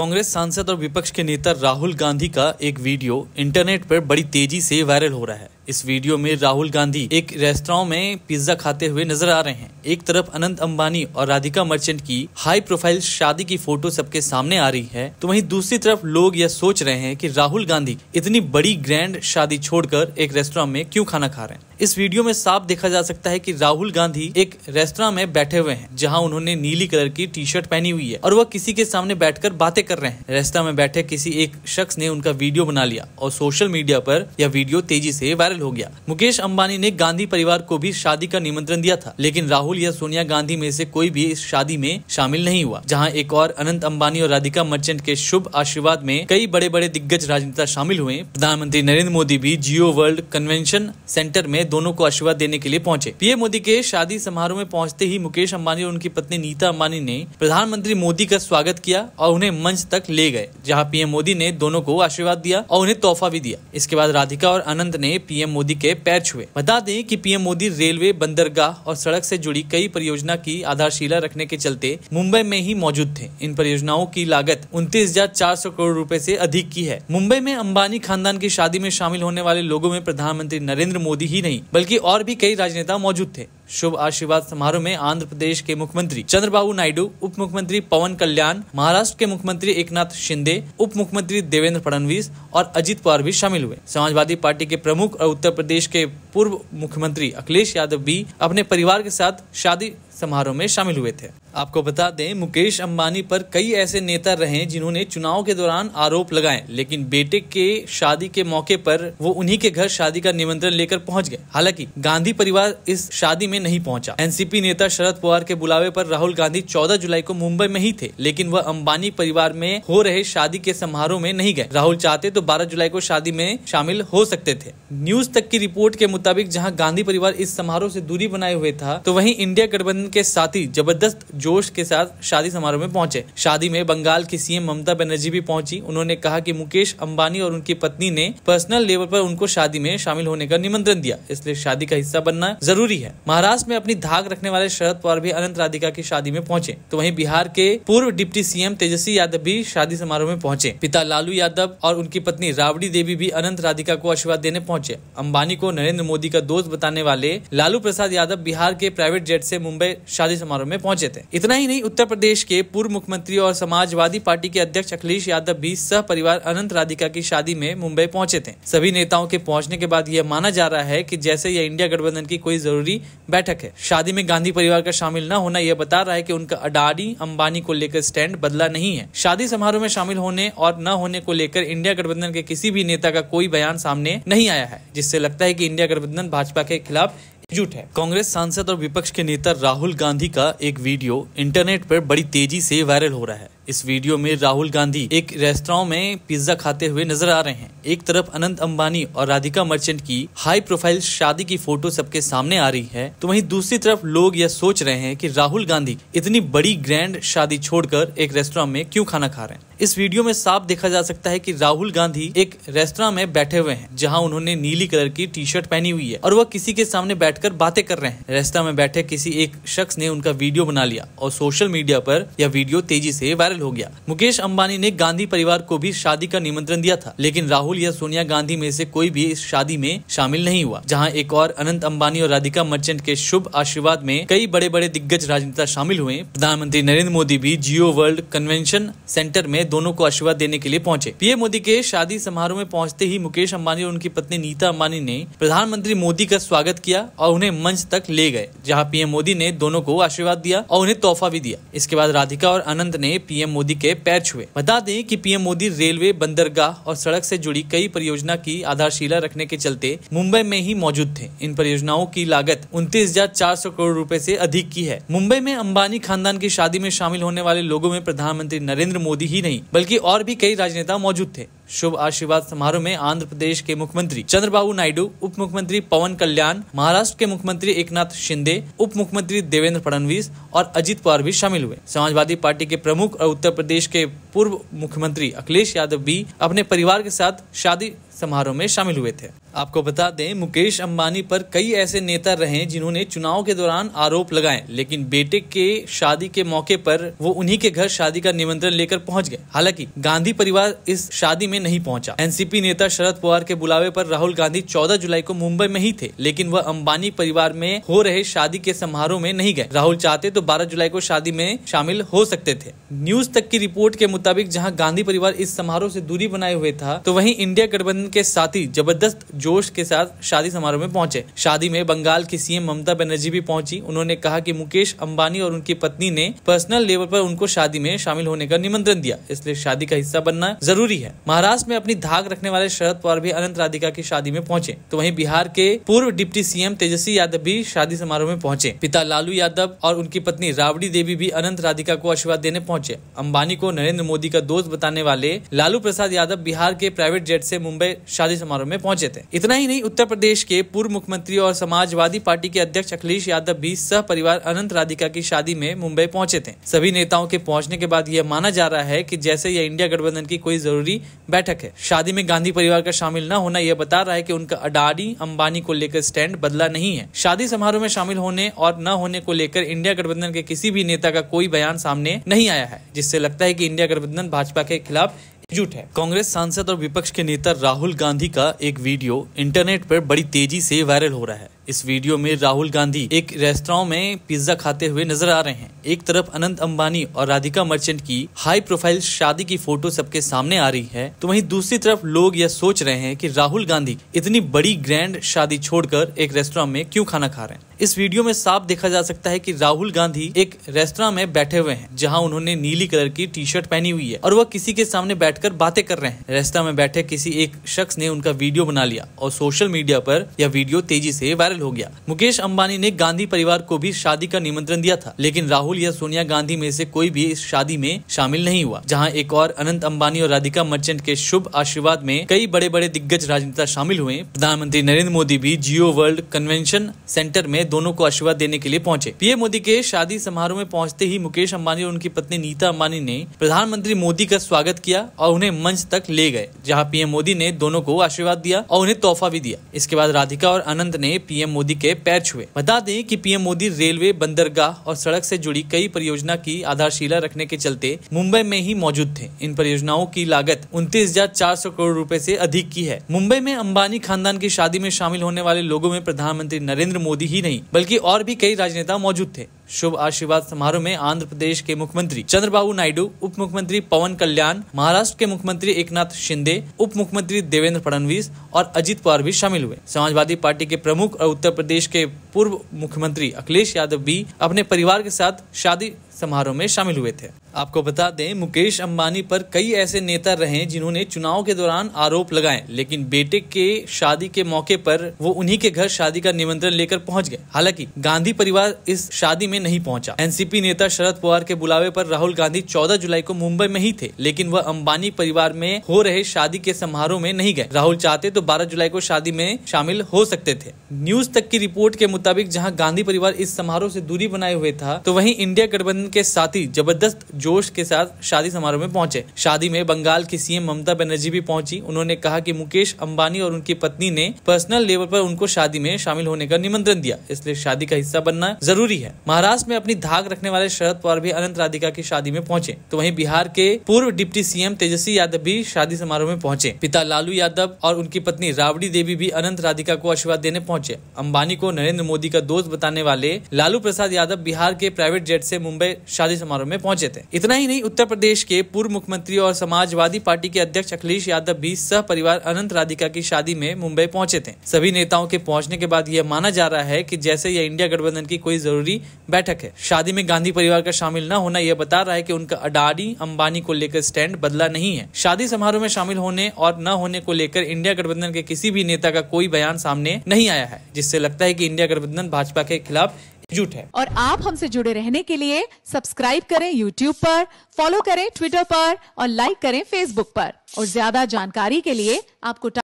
कांग्रेस सांसद और विपक्ष के नेता राहुल गांधी का एक वीडियो इंटरनेट पर बड़ी तेजी से वायरल हो रहा है इस वीडियो में राहुल गांधी एक रेस्तरा में पिज्जा खाते हुए नजर आ रहे हैं एक तरफ अनंत अंबानी और राधिका मर्चेंट की हाई प्रोफाइल शादी की फोटो सबके सामने आ रही है तो वहीं दूसरी तरफ लोग यह सोच रहे हैं कि राहुल गांधी इतनी बड़ी ग्रैंड शादी छोड़कर एक रेस्टोरेंट में क्यों खाना खा रहे हैं इस वीडियो में साफ देखा जा सकता है कि राहुल गांधी एक रेस्तरा में बैठे हुए हैं जहां उन्होंने नीली कलर की टी शर्ट पहनी हुई है और वह किसी के सामने बैठकर बातें कर रहे हैं रेस्तरा में बैठे किसी एक शख्स ने उनका वीडियो बना लिया और सोशल मीडिया पर यह वीडियो तेजी से वायरल हो गया मुकेश अंबानी ने गांधी परिवार को भी शादी का निमंत्रण दिया था लेकिन राहुल या सोनिया गांधी में से कोई भी इस शादी में शामिल नहीं हुआ जहाँ एक और अनंत अंबानी और राधिका मर्चेंट के शुभ आशीर्वाद में कई बड़े बड़े दिग्गज राजनेता शामिल हुए प्रधानमंत्री नरेंद्र मोदी भी जियो वर्ल्ड कन्वेंशन सेंटर में दोनों को आशीर्वाद देने के लिए पहुंचे पीएम मोदी के शादी समारोह में पहुंचते ही मुकेश अंबानी और उनकी पत्नी नीता अंबानी ने प्रधानमंत्री मोदी का स्वागत किया और उन्हें मंच तक ले गए जहाँ पीएम मोदी ने दोनों को आशीर्वाद दिया और उन्हें तोहफा भी दिया इसके बाद राधिका और अनंत ने पीएम मोदी के पैर छुए बता दें की पीएम मोदी रेलवे बंदरगाह और सड़क ऐसी जुड़ी कई परियोजना की आधारशिला रखने के चलते मुंबई में ही मौजूद थे इन परियोजनाओं की लागत उनतीस करोड़ रूपए ऐसी अधिक की है मुंबई में अंबानी खानदान की शादी में शामिल होने वाले लोगों में प्रधानमंत्री नरेंद्र मोदी ही नहीं नहीं बल्कि और भी कई राजनेता मौजूद थे शुभ आशीर्वाद समारोह में आंध्र प्रदेश के मुख्यमंत्री चंद्रबाबू नायडू उप मुख्यमंत्री पवन कल्याण महाराष्ट्र के मुख्यमंत्री एक शिंदे उप मुख्यमंत्री देवेंद्र फडणवीस और अजित पवार भी शामिल हुए समाजवादी पार्टी के प्रमुख और उत्तर प्रदेश के पूर्व मुख्यमंत्री अखिलेश यादव भी अपने परिवार के साथ शादी समारोह में शामिल हुए थे आपको बता दें मुकेश अंबानी पर कई ऐसे नेता रहे जिन्होंने चुनाव के दौरान आरोप लगाए लेकिन बेटे के शादी के मौके पर वो उन्हीं के घर शादी का निमंत्रण लेकर पहुंच गए हालांकि गांधी परिवार इस शादी में में नहीं पहुंचा एनसीपी नेता शरद पवार के बुलावे पर राहुल गांधी 14 जुलाई को मुंबई में ही थे लेकिन वह अंबानी परिवार में हो रहे शादी के समारोह में नहीं गए राहुल चाहते तो 12 जुलाई को शादी में शामिल हो सकते थे न्यूज तक की रिपोर्ट के मुताबिक जहाँ गांधी परिवार इस समारोह ऐसी दूरी बनाए हुए था तो वही इंडिया गठबंधन के साथी जबरदस्त जोश के साथ शादी समारोह में पहुंचे शादी में बंगाल की सीएम ममता बनर्जी भी पहुंची उन्होंने कहा की मुकेश अम्बानी और उनकी पत्नी ने पर्सनल लेवल पर उनको शादी में शामिल होने का निमंत्रण दिया इसलिए शादी का हिस्सा बनना जरूरी है महाराज उल्लास में अपनी धाक रखने वाले शरद पवार भी अनंत राधिका की शादी में पहुंचे तो वहीं बिहार के पूर्व डिप्टी सीएम तेजस्वी यादव भी शादी समारोह में पहुंचे पिता लालू यादव और उनकी पत्नी राबड़ी देवी भी अनंत राधिका को आशीर्वाद देने पहुंचे अंबानी को नरेंद्र मोदी का दोस्त बताने वाले लालू प्रसाद यादव बिहार के प्राइवेट जेट से मुंबई शादी समारोह में पहुंचे थे इतना ही नहीं उत्तर प्रदेश के पूर्व मुख्यमंत्री और समाजवादी पार्टी के अध्यक्ष अखिलेश यादव भी सह परिवार अनंत राधिका की शादी में मुंबई पहुंचे थे सभी नेताओं के पहुंचने के बाद यह माना जा रहा है की जैसे यह इंडिया गठबंधन की कोई जरूरी बैठक है शादी में गांधी परिवार का शामिल न होना यह बता रहा है कि उनका अडानी अंबानी को लेकर स्टैंड बदला नहीं है शादी समारोह में शामिल होने और न होने को लेकर इंडिया गठबंधन के किसी भी नेता का कोई बयान सामने नहीं आया है जिससे लगता है की इंडिया गठबंधन भाजपा के खिलाफ एकजुट है कांग्रेस सांसद और विपक्ष के नेता राहुल गांधी का एक वीडियो इंटरनेट पर बड़ी तेजी से वायरल हो रहा है इस वीडियो में राहुल गांधी एक रेस्तरा में पिज्जा खाते हुए नजर आ रहे हैं एक तरफ अनंत अंबानी और राधिका मर्चेंट की हाई प्रोफाइल शादी की फोटो सबके सामने आ रही है तो वहीं दूसरी तरफ लोग यह सोच रहे हैं कि राहुल गांधी इतनी बड़ी ग्रैंड शादी छोड़कर एक रेस्तरा में क्यों खाना खा रहे हैं इस वीडियो में साफ देखा जा सकता है कि राहुल गांधी एक रेस्तरा में बैठे हुए हैं जहां उन्होंने नीली कलर की टी शर्ट पहनी हुई है और वह किसी के सामने बैठकर बातें कर रहे हैं रेस्तरा में बैठे किसी एक शख्स ने उनका वीडियो बना लिया और सोशल मीडिया पर यह वीडियो तेजी से वायरल शामिल हो गया मुकेश अम्बानी ने गांधी परिवार को भी शादी का निमंत्रण दिया था लेकिन राहुल या सोनिया गांधी में से कोई भी इस शादी में शामिल नहीं हुआ जहां एक और अनंत अंबानी और राधिका मर्चेंट के शुभ आशीर्वाद में कई बड़े बड़े दिग्गज राजनेता शामिल हुए प्रधानमंत्री नरेंद्र मोदी भी जियो वर्ल्ड कन्वेंशन सेंटर में दोनों को आशीर्वाद देने के लिए पहुंचे पीएम मोदी के शादी समारोह में पहुंचते ही मुकेश अम्बानी और उनकी पत्नी नीता अम्बानी ने प्रधानमंत्री मोदी का स्वागत किया और उन्हें मंच तक ले गए जहाँ पीएम मोदी ने दोनों को आशीर्वाद दिया और उन्हें तोहफा भी दिया इसके बाद राधिका और अनंत ने पीएम पीएम मोदी के पैर छुए बता दें कि पीएम मोदी रेलवे बंदरगाह और सड़क से जुड़ी कई परियोजना की आधारशिला रखने के चलते मुंबई में ही मौजूद थे इन परियोजनाओं की लागत उनतीस करोड़ रूपए ऐसी अधिक की है मुंबई में अम्बानी खानदान की शादी में शामिल होने वाले लोगों में प्रधानमंत्री नरेंद्र मोदी ही नहीं बल्कि और भी कई राजनेता मौजूद थे शुभ आशीर्वाद समारोह में आंध्र प्रदेश के मुख्यमंत्री चंद्रबाबू नायडू उप मुख्यमंत्री पवन कल्याण महाराष्ट्र के मुख्यमंत्री एक शिंदे उप मुख्यमंत्री देवेंद्र फडणवीस और अजित पवार भी शामिल हुए समाजवादी पार्टी के प्रमुख और उत्तर प्रदेश के पूर्व मुख्यमंत्री अखिलेश यादव भी अपने परिवार के साथ शादी समारोह में शामिल हुए थे आपको बता दें मुकेश अंबानी पर कई ऐसे नेता रहे जिन्होंने चुनाव के दौरान आरोप लगाए लेकिन बेटे के शादी के मौके पर वो उन्हीं के घर शादी का निमंत्रण लेकर पहुंच गए हालांकि गांधी परिवार इस शादी में नहीं पहुंचा एनसीपी नेता शरद पवार के बुलावे पर राहुल गांधी 14 जुलाई को मुंबई में ही थे लेकिन वह अम्बानी परिवार में हो रहे शादी के समारोह में नहीं गए राहुल चाहते तो बारह जुलाई को शादी में शामिल हो सकते थे न्यूज तक की रिपोर्ट के मुताबिक जहाँ गांधी परिवार इस समारोह ऐसी दूरी बनाए हुए था तो वही इंडिया गठबंधन उनके साथी जबरदस्त जोश के साथ शादी समारोह में पहुंचे शादी में बंगाल की सीएम ममता बनर्जी भी पहुंची उन्होंने कहा कि मुकेश अंबानी और उनकी पत्नी ने पर्सनल लेवल पर उनको शादी में शामिल होने का निमंत्रण दिया इसलिए शादी का हिस्सा बनना जरूरी है महाराष्ट्र में अपनी धाक रखने वाले शरद पवार भी अनंत राधिका की शादी में पहुंचे तो वहीं बिहार के पूर्व डिप्टी सीएम तेजस्वी यादव भी शादी समारोह में पहुंचे पिता लालू यादव और उनकी पत्नी राबड़ी देवी भी अनंत राधिका को आशीर्वाद देने पहुंचे अंबानी को नरेंद्र मोदी का दोस्त बताने वाले लालू प्रसाद यादव बिहार के प्राइवेट जेट से मुंबई शादी समारोह में पहुंचे थे इतना ही नहीं उत्तर प्रदेश के पूर्व मुख्यमंत्री और समाजवादी पार्टी के अध्यक्ष अखिलेश यादव भी सह परिवार अनंत राधिका की शादी में मुंबई पहुंचे थे सभी नेताओं के पहुंचने के बाद यह माना जा रहा है की जैसे यह इंडिया गठबंधन की कोई जरूरी बैठक है शादी में गांधी परिवार का शामिल न होना यह बता रहा है की उनका अडानी अंबानी को लेकर स्टैंड बदला नहीं है शादी समारोह में शामिल होने और न होने को लेकर इंडिया गठबंधन के किसी भी नेता का कोई बयान सामने नहीं आया है जिससे लगता है की इंडिया गठबंधन भाजपा के खिलाफ जुट है कांग्रेस सांसद और विपक्ष के नेता राहुल गांधी का एक वीडियो इंटरनेट पर बड़ी तेजी से वायरल हो रहा है इस वीडियो में राहुल गांधी एक रेस्तरा में पिज्जा खाते हुए नजर आ रहे हैं एक तरफ अनंत अंबानी और राधिका मर्चेंट की हाई प्रोफाइल शादी की फोटो सबके सामने आ रही है तो वहीं दूसरी तरफ लोग यह सोच रहे हैं कि राहुल गांधी इतनी बड़ी ग्रैंड शादी छोड़कर एक रेस्तरा में क्यों खाना खा रहे हैं इस वीडियो में साफ देखा जा सकता है कि राहुल गांधी एक रेस्तरा में बैठे हुए हैं जहां उन्होंने नीली कलर की टी शर्ट पहनी हुई है और वह किसी के सामने बैठकर बातें कर रहे हैं रेस्तरा में बैठे किसी एक शख्स ने उनका वीडियो बना लिया और सोशल मीडिया पर यह वीडियो तेजी से वायरल शामिल हो गया मुकेश अम्बानी ने गांधी परिवार को भी शादी का निमंत्रण दिया था लेकिन राहुल या सोनिया गांधी में से कोई भी इस शादी में शामिल नहीं हुआ जहां एक और अनंत अंबानी और राधिका मर्चेंट के शुभ आशीर्वाद में कई बड़े बड़े दिग्गज राजनेता शामिल हुए प्रधानमंत्री नरेंद्र मोदी भी जियो वर्ल्ड कन्वेंशन सेंटर में दोनों को आशीर्वाद देने के लिए पहुंचे पीएम मोदी के शादी समारोह में पहुंचते ही मुकेश अम्बानी और उनकी पत्नी नीता अम्बानी ने प्रधानमंत्री मोदी का स्वागत किया और उन्हें मंच तक ले गए जहाँ पीएम मोदी ने दोनों को आशीर्वाद दिया और उन्हें तोहफा भी दिया इसके बाद राधिका और अनंत ने पीएम पीएम मोदी के पैर छुए बता दें कि पीएम मोदी रेलवे बंदरगाह और सड़क से जुड़ी कई परियोजना की आधारशिला रखने के चलते मुंबई में ही मौजूद थे इन परियोजनाओं की लागत उनतीस करोड़ रूपए ऐसी अधिक की है मुंबई में अम्बानी खानदान की शादी में शामिल होने वाले लोगों में प्रधानमंत्री नरेंद्र मोदी ही नहीं बल्कि और भी कई राजनेता मौजूद थे शुभ आशीर्वाद समारोह में आंध्र प्रदेश के मुख्यमंत्री चंद्रबाबू नायडू उप मुख्यमंत्री पवन कल्याण महाराष्ट्र के मुख्यमंत्री एक शिंदे उप मुख्यमंत्री देवेंद्र फडणवीस और अजित पवार भी शामिल हुए समाजवादी पार्टी के प्रमुख और उत्तर प्रदेश के पूर्व मुख्यमंत्री अखिलेश यादव भी अपने परिवार के साथ शादी समारोह में शामिल हुए थे आपको बता दें मुकेश अंबानी पर कई ऐसे नेता रहे जिन्होंने चुनाव के दौरान आरोप लगाए लेकिन बेटे के शादी के मौके पर वो उन्हीं के घर शादी का निमंत्रण लेकर पहुंच गए हालांकि गांधी परिवार इस शादी में नहीं पहुंचा एनसीपी नेता शरद पवार के बुलावे पर राहुल गांधी 14 जुलाई को मुंबई में ही थे लेकिन वह अम्बानी परिवार में हो रहे शादी के समारोह में नहीं गए राहुल चाहते तो बारह जुलाई को शादी में शामिल हो सकते थे न्यूज तक की रिपोर्ट के मुताबिक जहाँ गांधी परिवार इस समारोह ऐसी दूरी बनाए हुए था तो वही इंडिया गठबंधन उनके साथी जबरदस्त जोश के साथ शादी समारोह में पहुंचे शादी में बंगाल की सीएम ममता बनर्जी भी पहुंची उन्होंने कहा कि मुकेश अंबानी और उनकी पत्नी ने पर्सनल लेवल पर उनको शादी में शामिल होने का निमंत्रण दिया इसलिए शादी का हिस्सा बनना जरूरी है महाराष्ट्र में अपनी धाक रखने वाले शरद पवार भी अनंत राधिका की शादी में पहुंचे तो वही बिहार के पूर्व डिप्टी सीएम तेजस्वी यादव भी शादी समारोह में पहुंचे पिता लालू यादव और उनकी पत्नी राबड़ी देवी भी अनंत राधिका को आशीर्वाद देने पहुंचे अंबानी को नरेंद्र मोदी का दोस्त बताने वाले लालू प्रसाद यादव बिहार के प्राइवेट जेट से मुंबई शादी समारोह में पहुंचे थे इतना ही नहीं उत्तर प्रदेश के पूर्व मुख्यमंत्री और समाजवादी पार्टी के अध्यक्ष अखिलेश यादव भी सह परिवार अनंत राधिका की शादी में मुंबई पहुंचे थे सभी नेताओं के पहुंचने के बाद यह माना जा रहा है की जैसे यह इंडिया गठबंधन की कोई जरूरी बैठक है शादी में गांधी परिवार का शामिल न होना यह बता रहा है की उनका अडानी अंबानी को लेकर स्टैंड बदला नहीं है शादी समारोह में शामिल होने और न होने को लेकर इंडिया गठबंधन के किसी भी नेता का कोई बयान सामने नहीं आया है जिससे लगता है की इंडिया गठबंधन भाजपा के खिलाफ जुट है और आप हमसे जुड़े रहने के लिए सब्सक्राइब करें यूट्यूब पर फॉलो करें ट्विटर पर और लाइक करें फेसबुक पर और ज्यादा जानकारी के लिए आपको